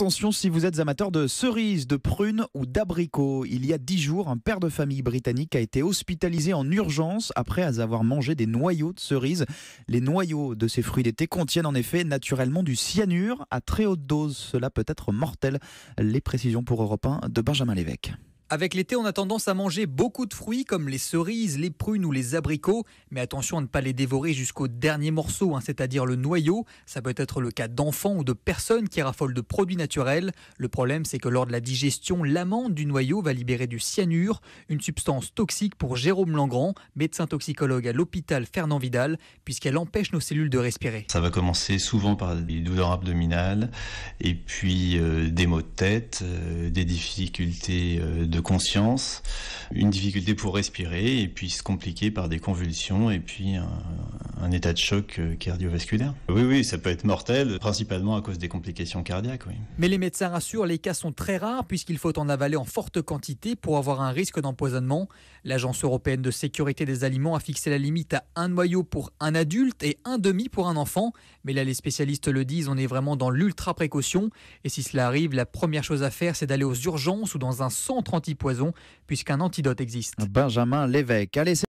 Attention si vous êtes amateur de cerises, de prunes ou d'abricots. Il y a dix jours, un père de famille britannique a été hospitalisé en urgence après avoir mangé des noyaux de cerises. Les noyaux de ces fruits d'été contiennent en effet naturellement du cyanure à très haute dose. Cela peut être mortel. Les précisions pour Europe 1 de Benjamin Lévesque. Avec l'été, on a tendance à manger beaucoup de fruits comme les cerises, les prunes ou les abricots, mais attention à ne pas les dévorer jusqu'au dernier morceau, hein, c'est-à-dire le noyau. Ça peut être le cas d'enfants ou de personnes qui raffolent de produits naturels. Le problème, c'est que lors de la digestion, l'amande du noyau va libérer du cyanure, une substance toxique pour Jérôme Langrand, médecin toxicologue à l'hôpital Fernand Vidal, puisqu'elle empêche nos cellules de respirer. Ça va commencer souvent par des douleurs abdominales et puis euh, des maux de tête, euh, des difficultés euh, de conscience, une difficulté pour respirer et puis se compliquer par des convulsions et puis un, un état de choc euh, cardiovasculaire. Oui, oui, ça peut être mortel, principalement à cause des complications cardiaques. Oui. Mais les médecins rassurent, les cas sont très rares puisqu'il faut en avaler en forte quantité pour avoir un risque d'empoisonnement. L'Agence européenne de sécurité des aliments a fixé la limite à un noyau pour un adulte et un demi pour un enfant. Mais là, les spécialistes le disent, on est vraiment dans l'ultra précaution. Et si cela arrive, la première chose à faire, c'est d'aller aux urgences ou dans un centre antipoison puisqu'un antidote existe. Benjamin Lévesque. Allez,